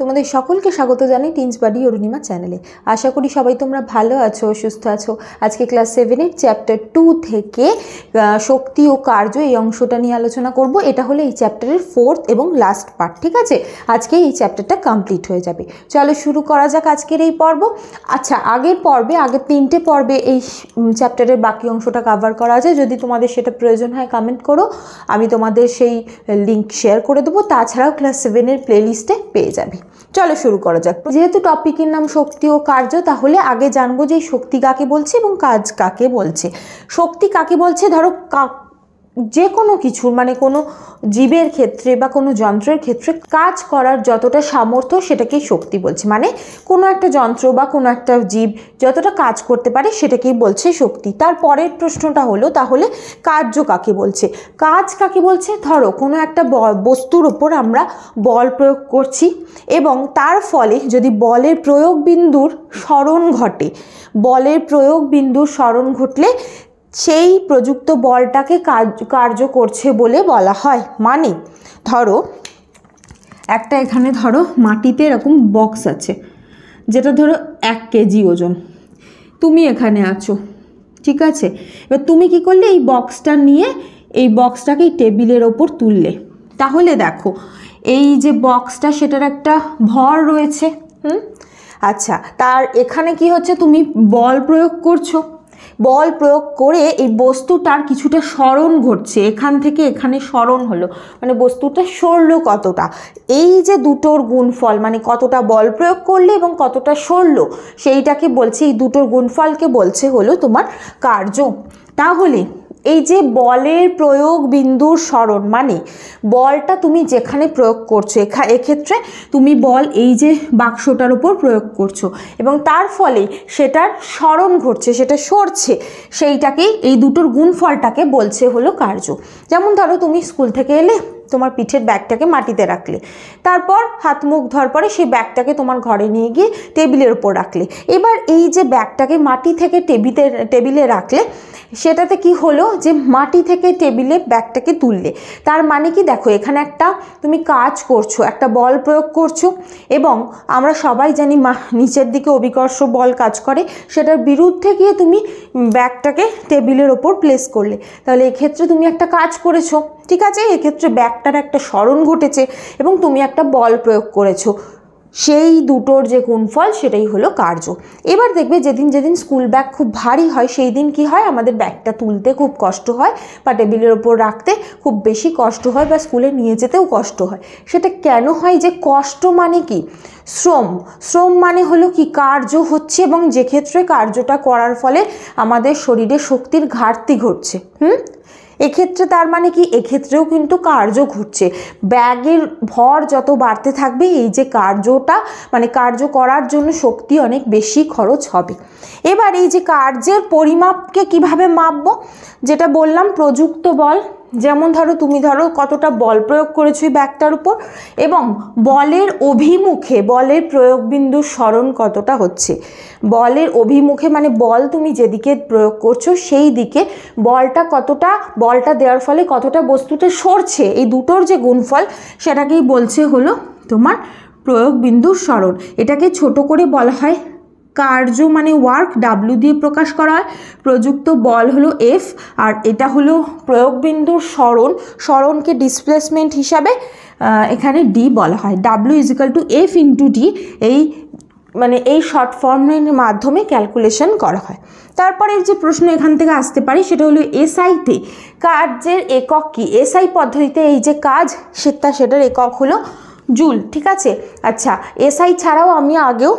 তোমাদের সকলকে স্বাগত জানাই টিন্স বাডি অরুণিমা চ্যানেলে আশা করি সবাই তোমরা ভালো আছো সুস্থ আছো আজকে ক্লাস সেভেনের চ্যাপ্টার টু থেকে শক্তি ও কার্য এই অংশটা নিয়ে আলোচনা করব এটা হলো এই চ্যাপ্টারের ফোর্থ এবং লাস্ট পার্ট ঠিক আছে আজকে এই চ্যাপ্টারটা কমপ্লিট হয়ে যাবে চলো শুরু করা যাক আজকের এই পর্ব আচ্ছা আগের পর্বে আগের তিনটে পর্বে এই চ্যাপ্টারের বাকি অংশটা কাভার করা আছে যদি তোমাদের সেটা প্রয়োজন হয় কমেন্ট করো আমি তোমাদের সেই লিঙ্ক শেয়ার করে দেবো তাছাড়াও ক্লাস সেভেনের প্লেলিস্টে পেয়ে যাবে চলো শুরু করা যাক যেহেতু টপিকের নাম শক্তি ও কার্য তাহলে আগে জানবো যে শক্তি কাকে বলছে এবং কাজ কাকে বলছে শক্তি কাকে বলছে ধরো যে কোনো কিছুর মানে কোনো জীবের ক্ষেত্রে বা কোনো যন্ত্রের ক্ষেত্রে কাজ করার যতটা সামর্থ্য সেটাকে শক্তি বলছে মানে কোনো একটা যন্ত্র বা কোনো একটা জীব যতটা কাজ করতে পারে সেটাকেই বলছে শক্তি তার পরের প্রশ্নটা হলো তাহলে কার্য কাকে বলছে কাজ কাকে বলছে ধরো কোনো একটা বস্তুর ওপর আমরা বল প্রয়োগ করছি এবং তার ফলে যদি বলের প্রয়োগ বিন্দুর স্মরণ ঘটে বলের প্রয়োগ বিন্দুর স্মরণ ঘটলে সেই প্রযুক্ত বলটাকে কার্য করছে বলে বলা হয় মানে ধরো একটা এখানে ধরো মাটিতে এরকম বক্স আছে যেটা ধরো এক কেজি ওজন তুমি এখানে আছো ঠিক আছে এবার তুমি কি করলে এই বক্সটা নিয়ে এই বক্সটাকে টেবিলের ওপর তুললে তাহলে দেখো এই যে বক্সটা সেটার একটা ভর রয়েছে হুম আচ্ছা তার এখানে কি হচ্ছে তুমি বল প্রয়োগ করছো বল প্রয়োগ করে এই বস্তুটার কিছুটা স্মরণ ঘটছে এখান থেকে এখানে স্মরণ হলো মানে বস্তুটা সরলো কতটা এই যে দুটোর গুণফল মানে কতটা বল প্রয়োগ করলে এবং কতটা সরলো সেইটাকে বলছে এই দুটোর গুণফলকে বলছে হলো তোমার কার্য তাহলে এই যে বলের প্রয়োগ বিন্দুর স্মরণ মানে বলটা তুমি যেখানে প্রয়োগ করছো এখা এক্ষেত্রে তুমি বল এই যে বাক্সটার উপর প্রয়োগ করছো এবং তার ফলে সেটার স্মরণ ঘটছে সেটা সরছে সেইটাকেই এই দুটোর গুণফলটাকে বলছে হলো কার্য যেমন ধরো তুমি স্কুল থেকে এলে তোমার পিঠের ব্যাগটাকে মাটিতে রাখলে তারপর হাত মুখ ধর পরে সেই ব্যাগটাকে তোমার ঘরে নিয়ে গিয়ে টেবিলের ওপর রাখলে এবার এই যে ব্যাগটাকে মাটি থেকে টেবিতে টেবিলে রাখলে সেটাতে কি হলো যে মাটি থেকে টেবিলে ব্যাগটাকে তুললে তার মানে কি দেখো এখানে একটা তুমি কাজ করছো একটা বল প্রয়োগ করছো এবং আমরা সবাই জানি মা নিচের দিকে অভিকর্ষ বল কাজ করে সেটার বিরুদ্ধে গিয়ে তুমি ব্যাগটাকে টেবিলের ওপর প্লেস করলে তাহলে এক্ষেত্রে তুমি একটা কাজ করেছো ঠিক আছে এক্ষেত্রে ব্যাগটার একটা স্মরণ ঘটেছে এবং তুমি একটা বল প্রয়োগ করেছো সেই দুটোর যে গুণফল সেটাই হলো কার্য এবার দেখবে যেদিন যেদিন স্কুল ব্যাগ খুব ভারী হয় সেই দিন কি হয় আমাদের ব্যাগটা তুলতে খুব কষ্ট হয় বা টেবিলের ওপর রাখতে খুব বেশি কষ্ট হয় বা স্কুলে নিয়ে যেতেও কষ্ট হয় সেটা কেন হয় যে কষ্ট মানে কি শ্রম শ্রম মানে হলো কি কার্য হচ্ছে এবং যে ক্ষেত্রে কার্যটা করার ফলে আমাদের শরীরে শক্তির ঘাটতি ঘটছে হুম এক্ষেত্রে তার মানে কি এক্ষেত্রেও কিন্তু কার্য ঘটছে ব্যাগের ভর যত বাড়তে থাকবে এই যে কার্যটা মানে কার্য করার জন্য শক্তি অনেক বেশি খরচ হবে এবার এই যে কার্যের পরিমাপকে কিভাবে মাপবো যেটা বললাম প্রযুক্ত বল যেমন ধরো তুমি ধরো কতটা বল প্রয়োগ করেছো এই ব্যাগটার উপর এবং বলের অভিমুখে বলের প্রয়োগবিন্দুর স্মরণ কতটা হচ্ছে বলের অভিমুখে মানে বল তুমি যেদিকে প্রয়োগ করছো সেই দিকে বলটা কতটা বলটা দেওয়ার ফলে কতটা বস্তুতে সরছে এই দুটোর যে গুণফল সেটাকেই বলছে হলো তোমার প্রয়োগবিন্দুর স্মরণ এটাকে ছোট করে বলা হয় কার্য মানে ওয়ার্ক ডাব্লু দিয়ে প্রকাশ করা হয় প্রযুক্ত বল হলো এফ আর এটা হলো প্রয়োগবিন্দুর সরণ সরণকে ডিসপ্লেসমেন্ট হিসাবে এখানে ডি বলা হয় W equal to F into D এই মানে এই শর্ট ফর্মের মাধ্যমে ক্যালকুলেশন করা হয় তারপরে যে প্রশ্ন এখান থেকে আসতে পারে সেটা হলো এসআইতে কাজের একক কী এসআই পদ্ধতিতে এই যে কাজ সেটা সেটার একক হলো জুল ঠিক আছে আচ্ছা এসআই ছাড়াও আমি আগেও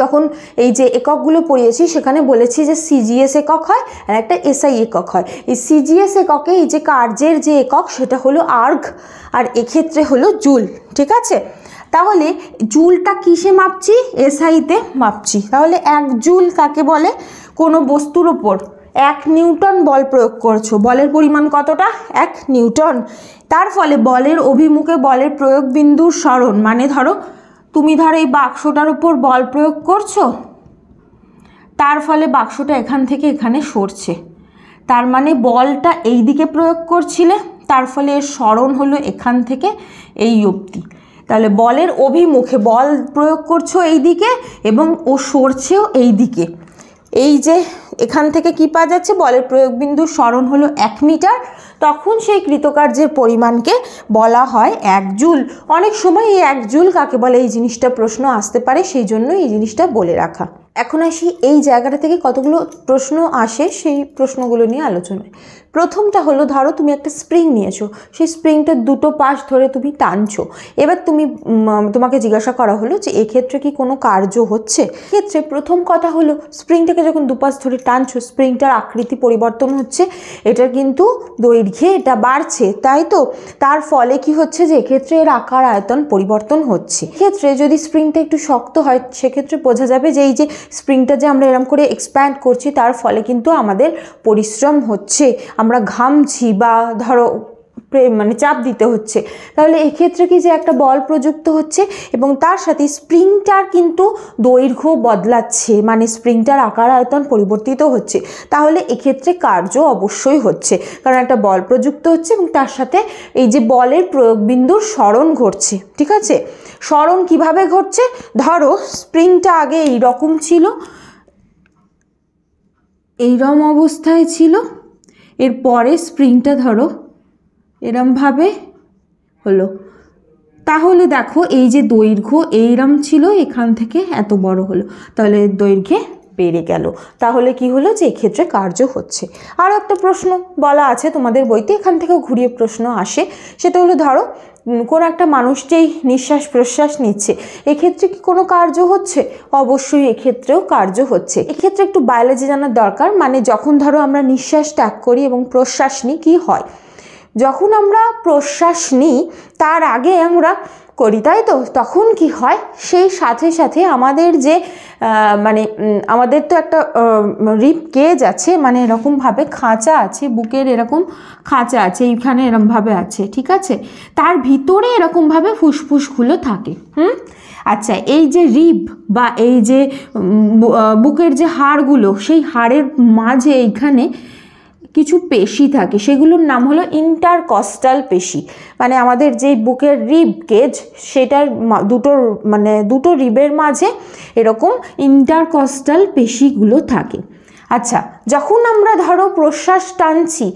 যখন এই যে এককগুলো পড়িয়েছি সেখানে বলেছি যে সিজিএস একক হয় আর একটা এসআই একক হয় এই সিজিএস এককে এই যে কার্যের যে একক সেটা হলো আর্ঘ আর এক্ষেত্রে হলো জুল ঠিক আছে তাহলে জুলটা কিসে মাপছি এসআইতে মাপছি তাহলে এক জুল কাকে বলে কোনো বস্তুর ওপর এক নিউটন বল প্রয়োগ করছো বলের পরিমাণ কতটা এক নিউটন তার ফলে বলের অভিমুখে বলের প্রয়োগ বিন্দুর সরণ মানে ধরো তুমি ধর এই বাক্সটার উপর বল প্রয়োগ করছো তার ফলে বাক্সটা এখান থেকে এখানে সরছে তার মানে বলটা এই দিকে প্রয়োগ করছিলে তার ফলে এর স্মরণ হলো এখান থেকে এই অবধি তাহলে বলের অভিমুখে বল প্রয়োগ করছো এই দিকে এবং ও সরছেও এই দিকে এই যে এখান থেকে কি পাওয়া যাচ্ছে বলের প্রয়োগবিন্দুর স্মরণ হলো এক মিটার তখন সেই কৃতকার্যের পরিমাণকে বলা হয় এক জুল অনেক সময় এই এক জুল কাকে বলে এই জিনিসটা প্রশ্ন আসতে পারে সেই জন্য এই জিনিসটা বলে রাখা এখন আসি এই জায়গাটা থেকে কতগুলো প্রশ্ন আসে সেই প্রশ্নগুলো নিয়ে আলোচনায় প্রথমটা হলো ধরো তুমি একটা স্প্রিং নিয়েছো সেই স্প্রিংটা দুটো পাশ ধরে তুমি টানছো এবার তুমি তোমাকে জিজ্ঞাসা করা হলো যে এক্ষেত্রে কি কোনো কার্য হচ্ছে ক্ষেত্রে প্রথম কথা হলো স্প্রিংটাকে যখন দুপাশ ধরে টানছো স্প্রিংটার আকৃতি পরিবর্তন হচ্ছে এটার কিন্তু দৈর্ঘ্যে এটা বাড়ছে তাই তো তার ফলে কি হচ্ছে যে এক্ষেত্রে এর আকার আয়তন পরিবর্তন হচ্ছে ক্ষেত্রে যদি স্প্রিংটা একটু শক্ত হয় সেক্ষেত্রে বোঝা যাবে যে এই যে স্প্রিংটা যে আমরা এরম করে এক্সপ্যান্ড করছি তার ফলে কিন্তু আমাদের পরিশ্রম হচ্ছে আমরা ঘামছি বা ধরো মানে চাপ দিতে হচ্ছে তাহলে এক্ষেত্রে কি যে একটা বল প্রযুক্ত হচ্ছে এবং তার সাথে স্প্রিংটার কিন্তু দৈর্ঘ্য বদলাচ্ছে মানে স্প্রিংটার আকার আয়তন পরিবর্তিত হচ্ছে তাহলে এক্ষেত্রে কার্য অবশ্যই হচ্ছে কারণ একটা বল প্রযুক্ত হচ্ছে এবং তার সাথে এই যে বলের প্রয়োগ বিন্দুর স্মরণ ঘটছে ঠিক আছে স্মরণ কিভাবে ঘটছে ধরো স্প্রিংটা আগে এই রকম ছিল এইরম অবস্থায় ছিল এর পরে স্প্রিংটা ধরো এরমভাবে হলো তাহলে দেখো এই যে দৈর্ঘ্য এইরম ছিল এখান থেকে এত বড় হলো তাহলে দৈর্ঘ্যে বেড়ে গেল তাহলে কি হলো যে ক্ষেত্রে কার্য হচ্ছে আরও একটা প্রশ্ন বলা আছে তোমাদের বইতে এখান থেকেও ঘুরিয়ে প্রশ্ন আসে সেটা হলো ধরো কোনো একটা মানুষ যেই নিঃশ্বাস প্রশ্বাস নিচ্ছে এক্ষেত্রে কি কোনো কার্য হচ্ছে অবশ্যই এক্ষেত্রেও কার্য হচ্ছে এক্ষেত্রে একটু বায়োলজি জানার দরকার মানে যখন ধরো আমরা নিঃশ্বাস ত্যাগ করি এবং প্রশ্বাস নিই কী হয় যখন আমরা প্রশ্বাস নিই তার আগে আমরা করি তাই তো তখন কি হয় সেই সাথে সাথে আমাদের যে মানে আমাদের তো একটা রিপ কেজ আছে মানে এরকমভাবে খাঁচা আছে বুকের এরকম খাঁচা আছে এইখানে এরকমভাবে আছে ঠিক আছে তার ভিতরে এরকমভাবে ফুসফুসগুলো থাকে হুম আচ্ছা এই যে রিপ বা এই যে বুকের যে হাড়গুলো সেই হাড়ের মাঝে এইখানে কিছু পেশি থাকে সেগুলোর নাম হলো ইন্টারকস্টাল পেশি মানে আমাদের যে বুকের রিব কেজ সেটার দুটোর মানে দুটো রিবের মাঝে এরকম ইন্টারকস্টাল পেশিগুলো থাকে আচ্ছা যখন আমরা ধরো প্রশ্বাস টানছি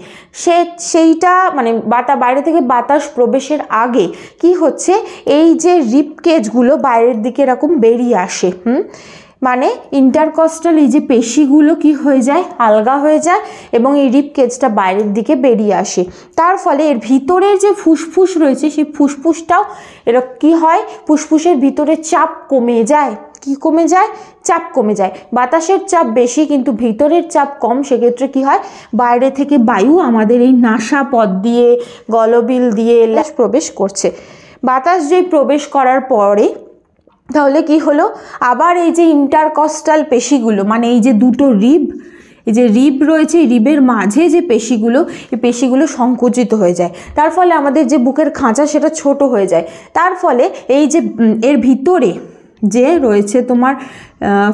সে সেইটা মানে বাতা বাইরে থেকে বাতাস প্রবেশের আগে কি হচ্ছে এই যে রিপকেজগুলো বাইরের দিকে এরকম বেরিয়ে আসে হুম মানে ইন্টারকস্টাল এই যে পেশিগুলো কি হয়ে যায় আলগা হয়ে যায় এবং এই রিপ কেজটা বাইরের দিকে বেরিয়ে আসে তার ফলে এর ভিতরের যে ফুসফুস রয়েছে সেই ফুসফুসটাও এর কি হয় ফুসফুসের ভিতরে চাপ কমে যায় কি কমে যায় চাপ কমে যায় বাতাসের চাপ বেশি কিন্তু ভিতরের চাপ কম সেক্ষেত্রে কি হয় বাইরে থেকে বায়ু আমাদের এই নাসা পথ দিয়ে গলবিল দিয়ে প্রবেশ করছে বাতাস যেই প্রবেশ করার পরে তাহলে কি হলো আবার এই যে ইন্টারকস্টাল পেশিগুলো মানে এই যে দুটো রিব এই যে রিব রয়েছে এই রিবের মাঝে যে পেশিগুলো এই পেশিগুলো সংকুচিত হয়ে যায় তার ফলে আমাদের যে বুকের খাঁচা সেটা ছোট হয়ে যায় তার ফলে এই যে এর ভিতরে যে রয়েছে তোমার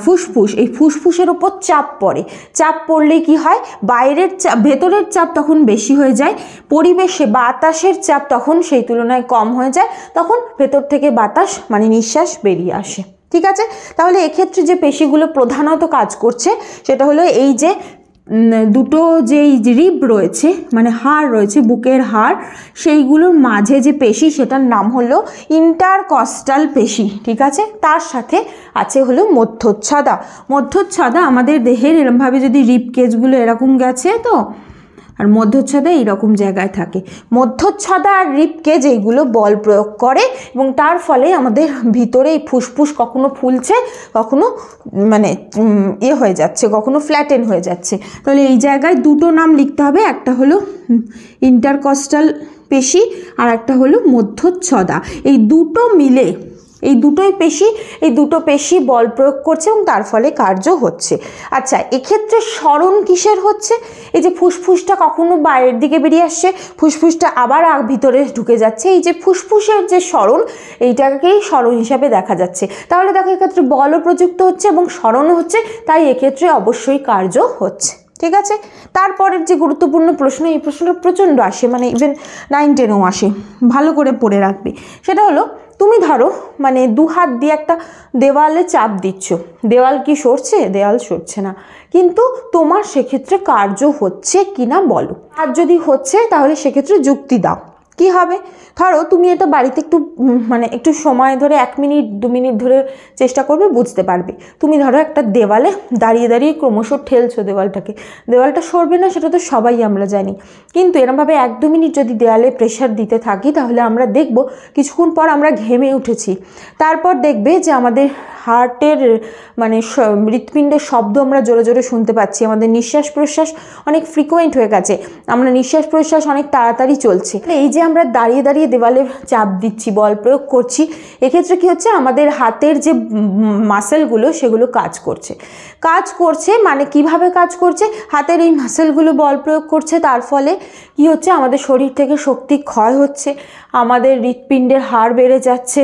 ফুসফুস এই ফুসফুসের ওপর চাপ পড়ে চাপ পড়লে কি হয় বাইরের চাপ ভেতরের চাপ তখন বেশি হয়ে যায় পরিবেশে বাতাসের চাপ তখন সেই তুলনায় কম হয়ে যায় তখন ভেতর থেকে বাতাস মানে নিঃশ্বাস বেরিয়ে আসে ঠিক আছে তাহলে এক্ষেত্রে যে পেশিগুলো প্রধানত কাজ করছে সেটা হলো এই যে দুটো যেই রিব রয়েছে মানে হাড় রয়েছে বুকের হাড় সেইগুলোর মাঝে যে পেশি সেটার নাম হলো ইন্টারকস্টাল পেশি ঠিক আছে তার সাথে আছে হলো মধ্যচ্ছাদা মধ্যচ্ছাদা আমাদের দেহের এরমভাবে যদি রিব কেজগুলো এরকম গেছে তো আর মধ্যচ্ছদা এইরকম জায়গায় থাকে মধ্যচ্ছাদা আর রিপকে যেইগুলো বল প্রয়োগ করে এবং তার ফলে আমাদের ভিতরে এই ফুসফুস কখনো ফুলছে কখনো মানে এ ইয়ে হয়ে যাচ্ছে কখনো ফ্ল্যাটেন হয়ে যাচ্ছে তাহলে এই জায়গায় দুটো নাম লিখতে হবে একটা হলো ইন্টারকস্টাল পেশি আর একটা হলো মধ্যচ্ছদা এই দুটো মিলে এই দুটোই পেশি এই দুটো পেশি বল প্রয়োগ করছে এবং তার ফলে কার্য হচ্ছে আচ্ছা এক্ষেত্রে স্মরণ কিসের হচ্ছে এই যে ফুসফুসটা কখনো বাইরের দিকে বেরিয়ে আসছে ফুসফুসটা আবার ভিতরে ঢুকে যাচ্ছে এই যে ফুসফুসের যে স্মরণ এইটাকেই স্মরণ হিসাবে দেখা যাচ্ছে তাহলে দেখো এক্ষেত্রে বলও প্রযুক্ত হচ্ছে এবং স্মরণও হচ্ছে তাই এক্ষেত্রে অবশ্যই কার্য হচ্ছে ঠিক আছে তারপরের যে গুরুত্বপূর্ণ প্রশ্ন এই প্রশ্নটা প্রচণ্ড আসে মানে ইভেন নাইন টেনও আসে ভালো করে পড়ে রাখবে সেটা হলো তুমি ধরো মানে দু হাত দিয়ে একটা দেওয়ালে চাপ দিচ্ছ দেওয়াল কি সরছে দেওয়াল সরছে না কিন্তু তোমার সেক্ষেত্রে কার্য হচ্ছে কি না বলো আর যদি হচ্ছে তাহলে সেক্ষেত্রে যুক্তি দাও কি হবে ধরো তুমি এটা বাড়িতে একটু মানে একটু সময় ধরে এক মিনিট দু মিনিট ধরে চেষ্টা করবে বুঝতে পারবে তুমি ধরো একটা দেওয়ালে দাঁড়িয়ে দাঁড়িয়ে ক্রমশ ঠেলছো দেওয়ালটাকে দেওয়ালটা সরবে না সেটা তো সবাই আমরা জানি কিন্তু এরমভাবে এক দু মিনিট যদি দেওয়ালে প্রেশার দিতে থাকি তাহলে আমরা দেখব কিছুক্ষণ পর আমরা ঘেমে উঠেছি তারপর দেখবে যে আমাদের হার্টের মানে হৃৎপিণ্ডের শব্দ আমরা জোরে জোরে শুনতে পাচ্ছি আমাদের নিঃশ্বাস প্রশ্বাস অনেক ফ্রিকোয়েন্ট হয়ে গেছে আমরা নিঃশ্বাস প্রশ্বাস অনেক তাড়াতাড়ি চলছে এই যে আমরা দাঁড়িয়ে দাঁড়িয়ে দেওয়ালে চাপ দিচ্ছি বল প্রয়োগ করছি এক্ষেত্রে কি হচ্ছে আমাদের হাতের যে মাসেলগুলো সেগুলো কাজ করছে কাজ করছে মানে কিভাবে কাজ করছে হাতের এই মাসেলগুলো বল প্রয়োগ করছে তার ফলে কি হচ্ছে আমাদের শরীর থেকে শক্তি ক্ষয় হচ্ছে আমাদের হৃৎপিণ্ডের হার বেড়ে যাচ্ছে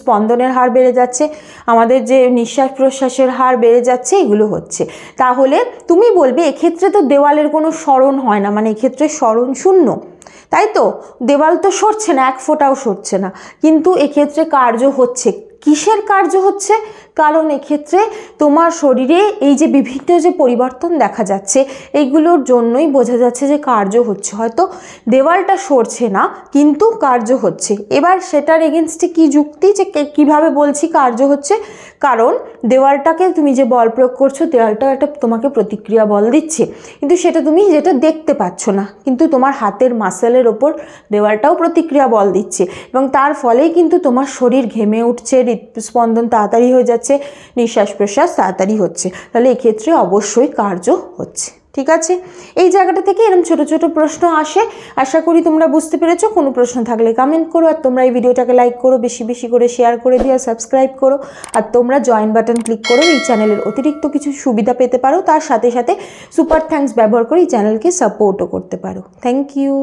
স্পন্দনের হার বেড়ে যাচ্ছে আমাদের যে নিঃশ্বাস প্রশ্বাসের হার বেড়ে যাচ্ছে এগুলো হচ্ছে তাহলে তুমি বলবে এক্ষেত্রে তো দেওয়ালের কোনো স্মরণ হয় না মানে এক্ষেত্রে স্মরণ শূন্য তাই তো দেওয়াল তো সরছে না এক ফোঁটাও সরছে না কিন্তু এক্ষেত্রে কার্য হচ্ছে কিসের কার্য হচ্ছে কারণ এক্ষেত্রে তোমার শরীরে এই যে বিভিন্ন যে পরিবর্তন দেখা যাচ্ছে এইগুলোর জন্যই বোঝা যাচ্ছে যে কার্য হচ্ছে হয়তো দেওয়ালটা সরছে না কিন্তু কার্য হচ্ছে এবার সেটার এগেনস্টে কি যুক্তি যে কিভাবে বলছি কার্য হচ্ছে কারণ দেওয়ালটাকে তুমি যে বল প্রয়োগ করছো দেওয়ালটাও একটা তোমাকে প্রতিক্রিয়া বল দিচ্ছে কিন্তু সেটা তুমি যেটা দেখতে পাচ্ছ না কিন্তু তোমার হাতের মাসেলের ওপর দেওয়ালটাও প্রতিক্রিয়া বল দিচ্ছে এবং তার ফলেই কিন্তু তোমার শরীর ঘেমে উঠছে হৃৎস্পন্দন তাড়াতাড়ি হয়ে যাচ্ছে যাচ্ছে নিঃশ্বাস প্রশ্বাস তাড়াতাড়ি হচ্ছে তাহলে এক্ষেত্রে অবশ্যই কার্য হচ্ছে ঠিক আছে এই জায়গাটা থেকে এরকম ছোট ছোট প্রশ্ন আসে আশা করি তোমরা বুঝতে পেরেছো কোনো প্রশ্ন থাকলে কমেন্ট করো আর তোমরা এই ভিডিওটাকে লাইক করো বেশি বেশি করে শেয়ার করে দিও আর সাবস্ক্রাইব করো আর তোমরা জয়েন বাটন ক্লিক করো এই চ্যানেলের অতিরিক্ত কিছু সুবিধা পেতে পারো তার সাথে সাথে সুপার থ্যাঙ্কস ব্যবহার করে এই চ্যানেলকে সাপোর্টও করতে পারো থ্যাংক ইউ